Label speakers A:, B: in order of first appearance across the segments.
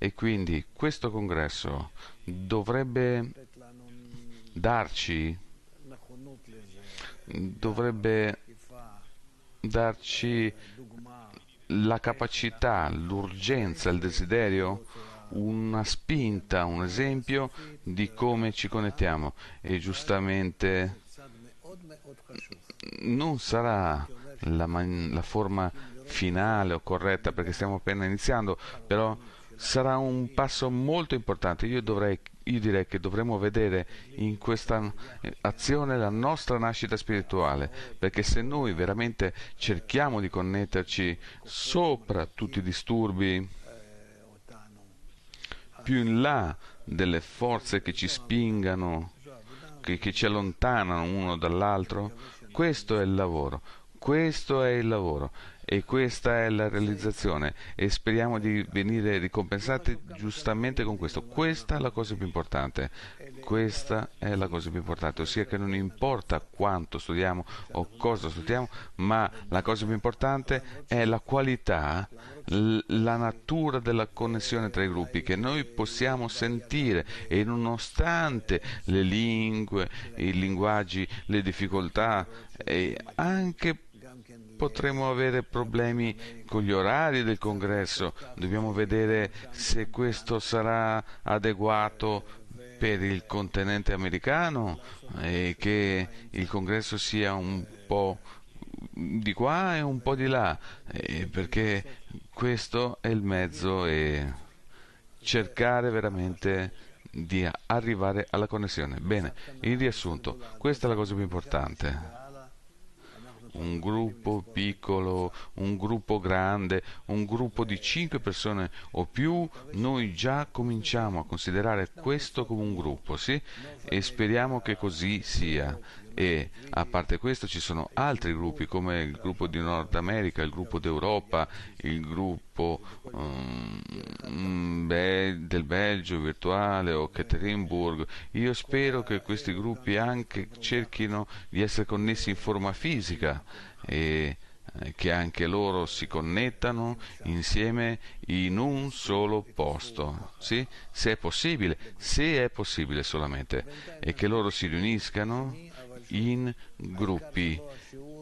A: e quindi questo congresso dovrebbe darci, dovrebbe darci la capacità, l'urgenza, il desiderio, una spinta, un esempio di come ci connettiamo e giustamente non sarà la, man- la forma finale o corretta perché stiamo appena iniziando, però sarà un passo molto importante. Io, dovrei, io direi che dovremmo vedere in questa eh, azione la nostra nascita spirituale, perché se noi veramente cerchiamo di connetterci sopra tutti i disturbi, più in là delle forze che ci spingano, che, che ci allontanano uno dall'altro, questo è il lavoro, questo è il lavoro e questa è la realizzazione e speriamo di venire ricompensati giustamente con questo. Questa è la cosa più importante, questa è la cosa più importante, ossia che non importa quanto studiamo o cosa studiamo, ma la cosa più importante è la qualità, la natura della connessione tra i gruppi che noi possiamo sentire e nonostante le lingue, i linguaggi, le difficoltà e anche potremmo avere problemi con gli orari del congresso, dobbiamo vedere se questo sarà adeguato per il continente americano e che il congresso sia un po' di qua e un po' di là, perché questo è il mezzo e cercare veramente di arrivare alla connessione. Bene, in riassunto, questa è la cosa più importante un gruppo piccolo, un gruppo grande, un gruppo di cinque persone o più, noi già cominciamo a considerare questo come un gruppo, sì? E speriamo che così sia e a parte questo ci sono altri gruppi come il gruppo di Nord America, il gruppo d'Europa, il gruppo um, be- del Belgio virtuale o Caterinburg. Io spero che questi gruppi anche cerchino di essere connessi in forma fisica e eh, che anche loro si connettano insieme in un solo posto, sì? se è possibile, se è possibile solamente, e che loro si riuniscano in gruppi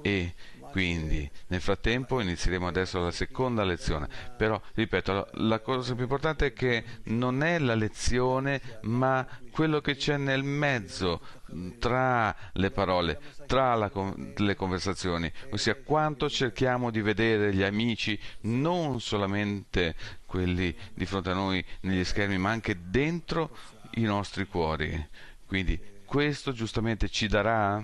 A: e quindi nel frattempo inizieremo adesso la seconda lezione, però ripeto, la cosa più importante è che non è la lezione ma quello che c'è nel mezzo mm, tra le parole, tra la, le conversazioni, ossia quanto cerchiamo di vedere gli amici, non solamente quelli di fronte a noi negli schermi, ma anche dentro i nostri cuori. Quindi questo giustamente ci darà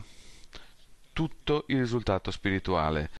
A: tutto il risultato spirituale